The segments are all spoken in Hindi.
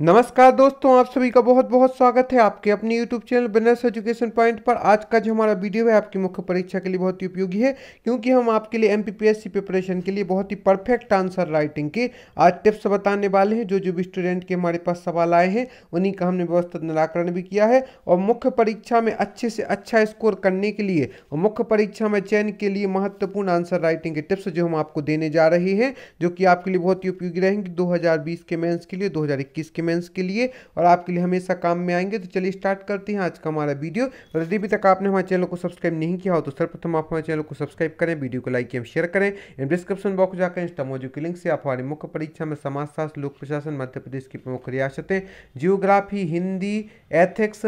नमस्कार दोस्तों आप सभी का बहुत बहुत स्वागत है आपके अपने YouTube channel business education point पर आज का जो हमारा वीडियो है आपकी मुख्य परीक्षा के लिए बहुत ही उपयोगी है क्योंकि हम आपके लिए एम पी प्रिपरेशन के लिए बहुत ही परफेक्ट आंसर राइटिंग के आज टिप्स बताने वाले हैं जो जो भी स्टूडेंट के हमारे पास सवाल आए हैं उन्हीं का हमने व्यवस्थित निराकरण भी किया है और मुख्य परीक्षा में अच्छे से अच्छा स्कोर करने के लिए और मुख्य परीक्षा में चयन के लिए महत्वपूर्ण आंसर राइटिंग के टिप्स जो हम आपको देने जा रहे हैं जो कि आपके लिए बहुत ही उपयोगी रहेंगे दो के मेन्स के लिए दो के परफॉर्मेंस के लिए और आपके लिए हमेशा काम में आएंगे तो चलिए स्टार्ट करते हैं आज का हमारा वीडियो और यदि अभी तक आपने हमारे चैनल को सब्सक्राइब नहीं किया हो तो सर्वप्रथम आप हमारे चैनल को सब्सक्राइब करें वीडियो को लाइक एवं शेयर करें एंड डिस्क्रिप्शन बॉक्स जाकर इंस्टा मौजूद की लिंक से आप हमारी मुख्य परीक्षा में समाजशास्त्र लोक प्रशासन मध्य प्रदेश की प्रमुख रियासतें जियोग्राफी हिंदी एथिक्स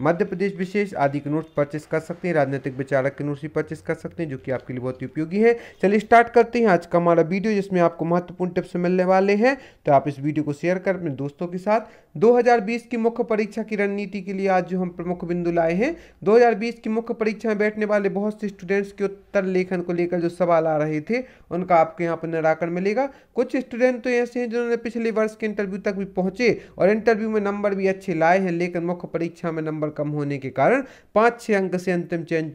मध्य प्रदेश विशेष आदि के नोट्स परचेस कर सकते हैं राजनीतिक विचारक के नोट्स भी परचेस कर सकते हैं जो कि आपके लिए बहुत ही उपयोगी है चलिए स्टार्ट करते हैं आज का हमारा वीडियो जिसमें आपको महत्वपूर्ण टिप्स मिलने वाले हैं तो आप इस वीडियो को शेयर कर अपने दोस्तों के साथ 2020 की मुख्य परीक्षा की रणनीति के लिए आज जो हम प्रमुख बिंदु लाए हैं दो की मुख्य परीक्षा में बैठने वाले बहुत से स्टूडेंट्स के उत्तर लेखन को लेकर जो सवाल आ रहे थे उनका आपके यहाँ पर निराकरण मिलेगा कुछ स्टूडेंट तो ऐसे हैं जिन्होंने पिछले वर्ष के इंटरव्यू तक भी पहुंचे और इंटरव्यू में नंबर भी अच्छे लाए हैं लेकिन मुख्य परीक्षा में नंबर नंबर कम होने के कारण पाँच छः अंक से अंतिम चयन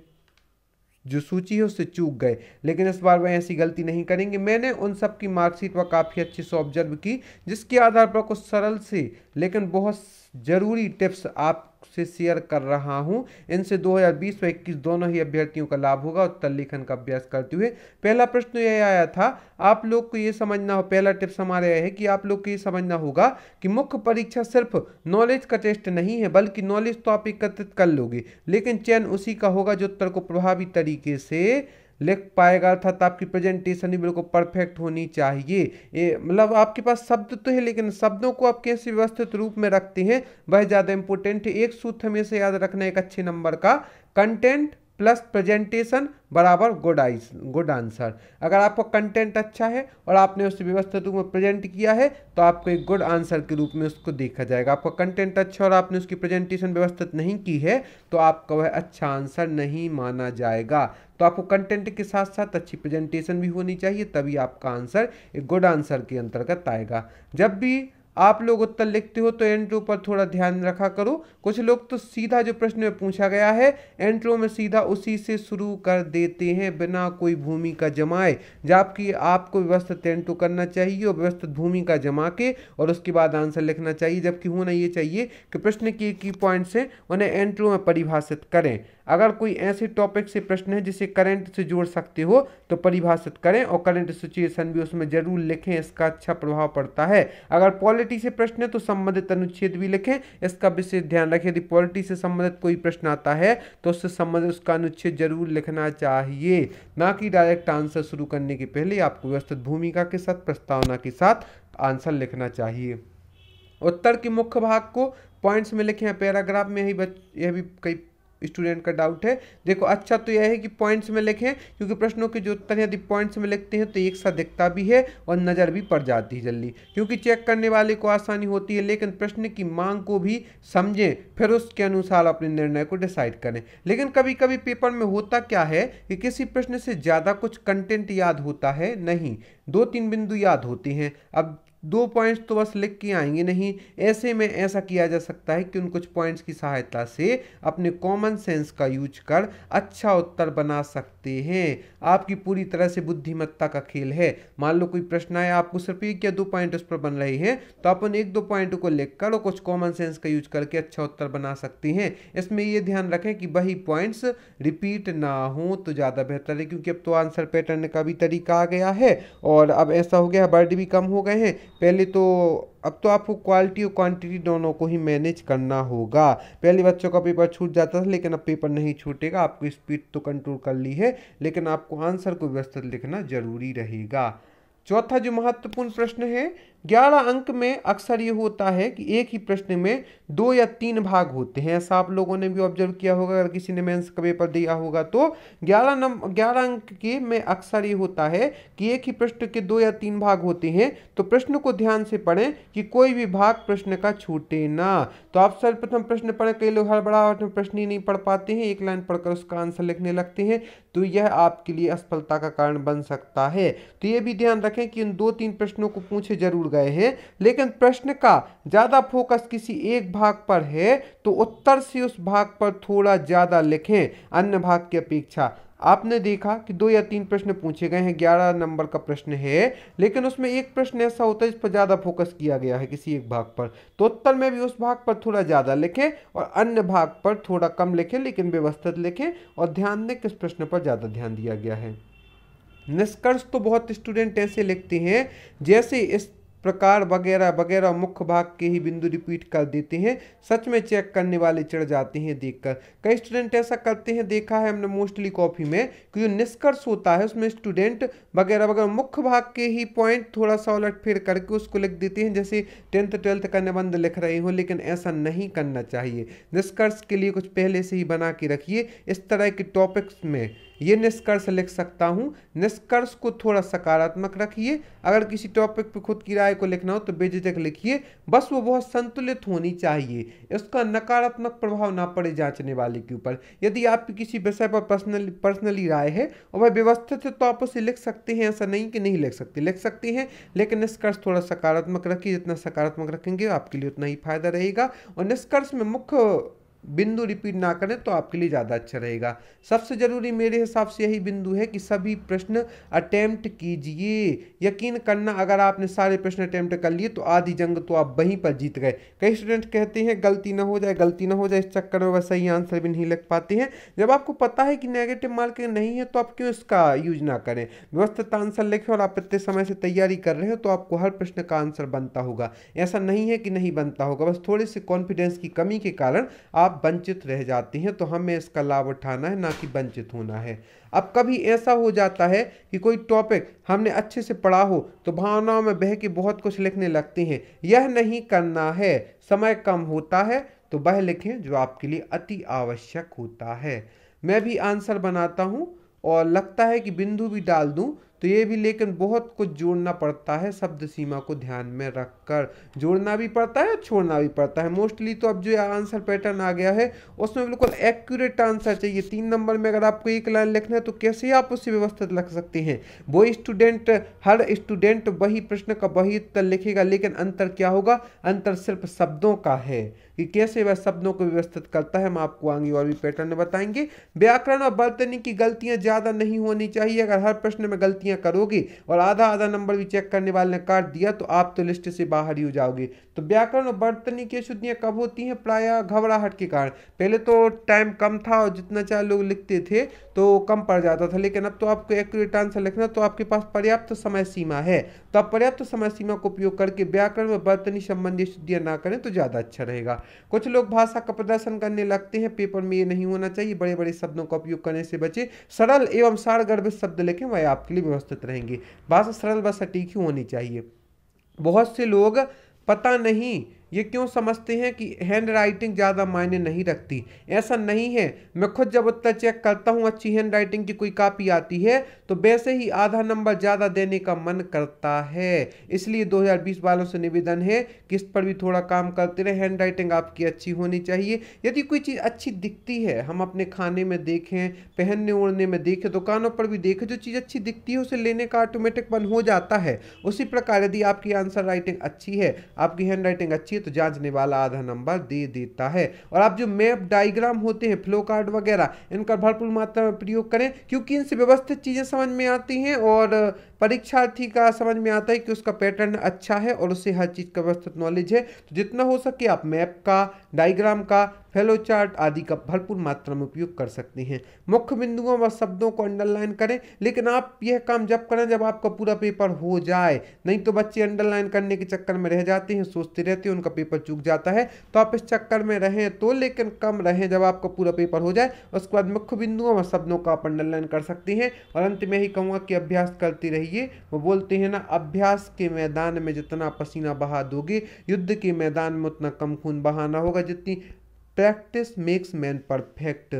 जो सूची है उससे चूक गए लेकिन इस बार वह ऐसी गलती नहीं करेंगे मैंने उन सब की मार्कशीट व काफ़ी अच्छी से ऑब्जर्व की जिसके आधार पर कुछ सरल से लेकिन बहुत जरूरी टिप्स आपसे शेयर कर रहा हूं इनसे 2020 व 21 दोनों ही अभ्यर्थियों का लाभ होगा उत्तर लेखन का अभ्यास करते हुए पहला प्रश्न यह आया था आप लोग को ये समझना हो पहला टिप्स हमारे है कि आप लोग को ये समझना होगा कि मुख्य परीक्षा सिर्फ नॉलेज का टेस्ट नहीं है बल्कि नॉलेज तो आप एकत्रित कर लोगे लेकिन चयन उसी का होगा जो उत्तर को प्रभावी तरीके से लिख पाएगा अर्थात आपकी प्रेजेंटेशन भी बिल्कुल परफेक्ट होनी चाहिए ये मतलब आपके पास शब्द तो है लेकिन शब्दों को आप कैसे व्यवस्थित रूप में रखते हैं वह ज़्यादा इंपॉर्टेंट है एक सूत्र हमेशा याद रखना एक अच्छे नंबर का कंटेंट प्लस प्रेजेंटेशन बराबर गुड आइस गुड आंसर अगर आपका कंटेंट अच्छा है और आपने उसे व्यवस्थित रूप में प्रेजेंट किया है तो आपको एक गुड आंसर के रूप में उसको देखा जाएगा आपका कंटेंट अच्छा और आपने उसकी प्रेजेंटेशन व्यवस्थित नहीं की है तो आपका वह अच्छा आंसर नहीं माना जाएगा तो आपको कंटेंट के साथ साथ अच्छी प्रेजेंटेशन भी होनी चाहिए तभी आपका आंसर एक गुड आंसर के अंतर्गत आएगा जब भी आप लोग उत्तर लिखते हो तो एंट्रो पर थोड़ा ध्यान रखा करो कुछ लोग तो सीधा जो प्रश्न में पूछा गया है एंट्रो में सीधा उसी से शुरू कर देते हैं बिना कोई भूमिका जमाए जबकि आपको व्यवस्थित एंट्रो करना चाहिए और व्यवस्थित भूमिका जमा के और उसके बाद आंसर लिखना चाहिए जबकि होना ये चाहिए कि प्रश्न के की पॉइंट्स हैं उन्हें एंट्रो में परिभाषित करें अगर कोई ऐसे टॉपिक से प्रश्न है जिसे करंट से जोड़ सकते हो तो परिभाषित करें और करंट सिचुएशन भी उसमें जरूर लिखें इसका अच्छा प्रभाव पड़ता है अगर पॉलिटिक्स पॉलिटी से प्रश्न है तो संबंधित अनुच्छेद भी लिखें इसका विशेष ध्यान रखें यदि पॉलिटी से संबंधित कोई प्रश्न आता है तो उससे संबंधित उसका अनुच्छेद जरूर लिखना चाहिए ना कि डायरेक्ट आंसर शुरू करने के पहले आपको व्यवस्थित भूमिका के साथ प्रस्तावना के साथ आंसर लिखना चाहिए उत्तर के मुख्य भाग को पॉइंट्स में लिखें पैराग्राफ में यही यह भी कई स्टूडेंट का डाउट है देखो अच्छा तो यह है कि पॉइंट्स में लिखें क्योंकि प्रश्नों के जो उत्तर यदि पॉइंट्स में लिखते हैं तो एक साथ दिखता भी है और नज़र भी पड़ जाती है जल्दी क्योंकि चेक करने वाले को आसानी होती है लेकिन प्रश्न की मांग को भी समझें फिर उसके अनुसार अपने निर्णय को डिसाइड करें लेकिन कभी कभी पेपर में होता क्या है कि किसी प्रश्न से ज़्यादा कुछ कंटेंट याद होता है नहीं दो तीन बिंदु याद होते हैं अब दो पॉइंट्स तो बस लिख के आएंगे नहीं ऐसे में ऐसा किया जा सकता है कि उन कुछ पॉइंट्स की सहायता से अपने कॉमन सेंस का यूज कर अच्छा उत्तर बना सकते हैं आपकी पूरी तरह से बुद्धिमत्ता का खेल है मान लो कोई प्रश्न आए आपको सिर्फ एक या दो पॉइंट उस पर बन रहे हैं तो अपन एक दो पॉइंट को लिख कर और कुछ कॉमन सेंस का यूज करके अच्छा उत्तर बना सकते हैं इसमें ये ध्यान रखें कि वही पॉइंट्स रिपीट ना हो तो ज़्यादा बेहतर है क्योंकि अब तो आंसर पैटर्न का भी तरीका आ गया है और अब ऐसा हो गया बर्ड भी कम हो गए हैं पहले तो अब तो आपको क्वालिटी और क्वांटिटी दोनों को ही मैनेज करना होगा पहले बच्चों का पेपर छूट जाता था लेकिन अब पेपर नहीं छूटेगा आपको स्पीड तो कंट्रोल कर ली है लेकिन आपको आंसर को व्यवस्थित लिखना ज़रूरी रहेगा चौथा जो महत्वपूर्ण प्रश्न है ग्यारह अंक में अक्सर ये होता है कि एक ही प्रश्न में दो या तीन भाग होते हैं ऐसा आप लोगों ने भी ऑब्जर्व किया होगा अगर किसी ने मेंस का पेपर दिया होगा तो ग्यारह नंबर ग्यारह अंक के में अक्सर ये होता है कि एक ही प्रश्न के दो या तीन भाग होते हैं तो प्रश्न को ध्यान से पढ़ें कि कोई भी भाग प्रश्न का छूटे ना तो आप सर्वप्रथम प्रश्न पढ़ें कई लोग हर बड़ा प्रश्न ही नहीं पढ़ पाते हैं एक लाइन पढ़कर उसका आंसर लिखने लगते हैं तो यह आपके लिए असफलता का कारण बन सकता है तो ये भी ध्यान रखें कि इन दो तीन प्रश्नों को पूछे जरूर गए हैं लेकिन प्रश्न का ज़्यादा फोकस किसी एक भाग पर है तो उत्तर से उस भाग पर थोड़ा ज़्यादा लिखें अन्य भाग की अपेक्षा आपने देखा कि दो या तीन प्रश्न पूछे गए हैं ग्यारह नंबर का प्रश्न है लेकिन उसमें एक प्रश्न ऐसा होता है जिस पर ज़्यादा फोकस किया गया है किसी एक भाग पर तो उत्तर में भी उस भाग पर थोड़ा ज़्यादा लिखें और अन्य भाग पर थोड़ा कम लिखें लेकिन व्यवस्थित लिखें और ध्यान दें किस प्रश्न पर ज़्यादा ध्यान दिया गया है निष्कर्ष तो बहुत स्टूडेंट ऐसे लिखते हैं जैसे इस प्रकार वगैरह वगैरह मुख्य भाग के ही बिंदु रिपीट कर देते हैं सच में चेक करने वाले चढ़ जाते हैं देखकर कई स्टूडेंट ऐसा करते हैं देखा है हमने मोस्टली कॉपी में कि जो निष्कर्ष होता है उसमें स्टूडेंट वगैरह वगैरह मुख्य भाग के ही पॉइंट थोड़ा सा उलट फेर करके उसको लिख देते हैं जैसे टेंथ ट्वेल्थ का निबंध लिख रहे हो लेकिन ऐसा नहीं करना चाहिए निष्कर्ष के लिए कुछ पहले से ही बना के रखिए इस तरह के टॉपिक्स में ये निष्कर्ष लिख सकता हूँ निष्कर्ष को थोड़ा सकारात्मक रखिए अगर किसी टॉपिक पे खुद की राय को लिखना हो तो बेझिझक लिखिए बस वो बहुत संतुलित होनी चाहिए इसका नकारात्मक प्रभाव ना पड़े जांचने वाले के ऊपर यदि आपकी किसी विषय पर पर्सनली पर्सनली राय है और वह व्यवस्थित है तो आप उसे लिख सकते हैं ऐसा नहीं कि नहीं लिख सकते लिख सकते हैं लेकिन निष्कर्ष थोड़ा सकारात्मक रखिए जितना सकारात्मक रखेंगे आपके लिए उतना ही फायदा रहेगा और निष्कर्ष में मुख्य बिंदु रिपीट ना करें तो आपके लिए ज़्यादा अच्छा रहेगा सबसे ज़रूरी मेरे हिसाब से यही बिंदु है कि सभी प्रश्न अटैम्प्ट कीजिए यकीन करना अगर आपने सारे प्रश्न अटैम्प्ट कर लिए तो आधी जंग तो आप वहीं पर जीत गए कई स्टूडेंट कहते हैं गलती ना हो जाए गलती ना हो जाए इस चक्कर में वह सही आंसर भी नहीं लग पाते हैं जब आपको पता है कि नेगेटिव मार्किंग नहीं है तो आप क्यों इसका यूज ना करें व्यवस्थित आंसर लिखें और आप प्रत्येक समय से तैयारी कर रहे हो तो आपको हर प्रश्न का आंसर बनता होगा ऐसा नहीं है कि नहीं बनता होगा बस थोड़े से कॉन्फिडेंस की कमी के कारण आप वंचित रह जाती हैं तो हमें इसका लाभ उठाना है ना कि वंचित होना है अब कभी ऐसा हो जाता है कि कोई टॉपिक हमने अच्छे से पढ़ा हो तो भावनाओं में बह के बहुत कुछ लिखने लगती हैं यह नहीं करना है समय कम होता है तो वह लिखें जो आपके लिए अति आवश्यक होता है मैं भी आंसर बनाता हूँ और लगता है कि बिंदु भी डाल दूँ तो ये भी लेकिन बहुत कुछ जोड़ना पड़ता है शब्द सीमा को ध्यान में रखकर जोड़ना भी पड़ता है और छोड़ना भी पड़ता है मोस्टली तो अब जो आंसर पैटर्न आ गया है उसमें बिल्कुल एक्यूरेट आंसर चाहिए तीन नंबर में अगर आपको एक लाइन लिखना है तो कैसे आप उसे व्यवस्थित लिख सकते हैं वो स्टूडेंट हर स्टूडेंट वही प्रश्न का वही उत्तर लिखेगा लेकिन अंतर क्या होगा अंतर सिर्फ शब्दों का है कि कैसे वह शब्दों को व्यवस्थित करता है हम आपको आगे और भी पैटर्न बताएंगे व्याकरण और बर्तनी की गलतियां ज़्यादा नहीं होनी चाहिए अगर हर प्रश्न में गलतियां गलतियां करोगे और आधा आधा नंबर भी चेक करने वाले ने काट दिया तो आप तो लिस्ट से बाहर ही हो जाओगे तो व्याकरण और बर्तनी की अशुद्धियाँ कब होती हैं प्राय घबराहट के कारण पहले तो टाइम कम था और जितना चाहे लोग लिखते थे तो कम पड़ जाता था लेकिन अब तो आपको एक्यूरेट आंसर लिखना तो आपके पास पर्याप्त समय सीमा है तब पर्याप्त समय सीमा का उपयोग करके व्याकरण व वर्तनी संबंधी शुद्धियाँ ना करें तो ज़्यादा अच्छा रहेगा कुछ लोग भाषा का प्रदर्शन करने लगते हैं पेपर में ये नहीं होना चाहिए बड़े बड़े शब्दों का उपयोग करने से बचे सरल एवं सारगर्भित शब्द लिखें वह आपके लिए व्यवस्थित रहेंगे भाषा सरल व सटीक ही होनी चाहिए बहुत से लोग पता नहीं ये क्यों समझते हैं कि हैंड राइटिंग ज़्यादा मायने नहीं रखती ऐसा नहीं है मैं खुद जब उत्तर चेक करता हूँ अच्छी हैंड राइटिंग की कोई कापी आती है तो वैसे ही आधा नंबर ज़्यादा देने का मन करता है इसलिए 2020 वालों से निवेदन है कि इस पर भी थोड़ा काम करते रहे हैंड राइटिंग आपकी अच्छी होनी चाहिए यदि कोई चीज़ अच्छी दिखती है हम अपने खाने में देखें पहनने ओढ़ने में देखें दुकानों पर भी देखें जो चीज़ अच्छी दिखती है उसे लेने का ऑटोमेटिक मन हो जाता है उसी प्रकार यदि आपकी आंसर राइटिंग अच्छी है आपकी हैंड राइटिंग अच्छी है तो जांचने वाला आधा नंबर दे देता है और आप जो मैप डायग्राम होते हैं फ्लो कार्ड वगैरह इनका भरपूर मात्रा में प्रयोग करें क्योंकि इनसे व्यवस्थित चीज़ें समझ में आती हैं और परीक्षार्थी का समझ में आता है कि उसका पैटर्न अच्छा है और उसे हर चीज़ का व्यवस्थित नॉलेज है तो जितना हो सके आप मैप का डायग्राम का फेलो चार्ट आदि का भरपूर मात्रा में उपयोग कर सकते हैं मुख्य बिंदुओं व शब्दों को अंडरलाइन करें लेकिन आप यह काम जब करें जब आपका पूरा पेपर हो जाए नहीं तो बच्चे अंडरलाइन करने के चक्कर में रह जाते हैं सोचते रहते हैं उनका पेपर चूक जाता है तो आप इस चक्कर में रहें तो लेकिन कम रहें जब आपका पूरा पेपर हो जाए उसके बाद मुख्य बिंदुओं व शब्दों का आप अंडरलाइन कर सकते हैं और अंत में ही कहूँगा कि अभ्यास करती रही चाहिए वो बोलते हैं ना अभ्यास के मैदान में जितना पसीना बहा दोगे युद्ध के मैदान में उतना कम खून बहाना होगा जितनी प्रैक्टिस मेक्स मैन परफेक्ट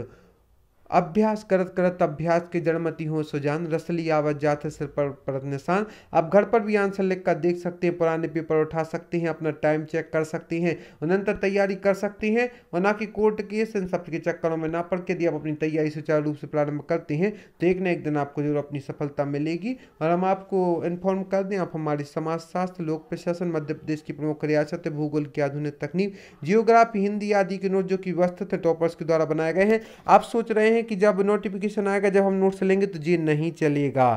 अभ्यास करत करत अभ्यास के जड़मती हो सुजान रसली आवत जात है सिर पर परत निशान आप घर पर भी आंसर लिख कर देख सकते हैं पुराने पेपर उठा सकते हैं अपना टाइम चेक कर सकते हैं निरंतर तैयारी कर सकते हैं और ना कि कोर्ट केस इन सब के चक्करों में ना पढ़ के यदि आप अपनी तैयारी सुचारू रूप से प्रारंभ करते हैं तो एक ना एक दिन आपको जरूर अपनी सफलता मिलेगी और हम आपको इन्फॉर्म कर दें आप हमारे समाजशास्त्र लोक प्रशासन मध्य प्रदेश की प्रमुख रियासत भूगोल की आधुनिक तकनीक जियोग्राफी हिंदी आदि के नोट जो कि व्यवस्थित टॉपर्स के द्वारा बनाए गए हैं आप सोच रहे हैं हैं कि जब नोटिफिकेशन आएगा जब हम नोट्स लेंगे तो ये नहीं चलेगा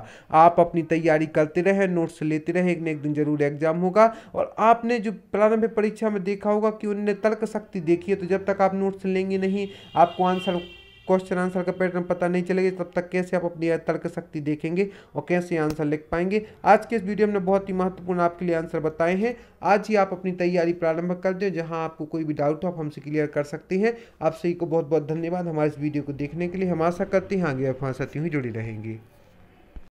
आप अपनी तैयारी करते रहें नोट्स लेते रहें एक ना एक दिन जरूर एग्जाम होगा और आपने जो प्रारंभिक परीक्षा में देखा होगा कि उनने तर्क शक्ति देखी है तो जब तक आप नोट्स लेंगे नहीं आपको आंसर क्वेश्चन आंसर का पैटर्न पता नहीं चलेगा तब तक कैसे आप अपनी तर्क शक्ति देखेंगे और कैसे आंसर लिख पाएंगे आज के इस वीडियो में बहुत ही महत्वपूर्ण आपके लिए आंसर बताए हैं आज ही आप अपनी तैयारी प्रारंभ कर दें जहाँ आपको कोई भी डाउट हो आप हमसे क्लियर कर सकते हैं आप सभी को बहुत बहुत धन्यवाद हमारे इस वीडियो को देखने के लिए हम आशा करते हैं आगे आप हमारे साथ यूँ ही जुड़ी रहेंगी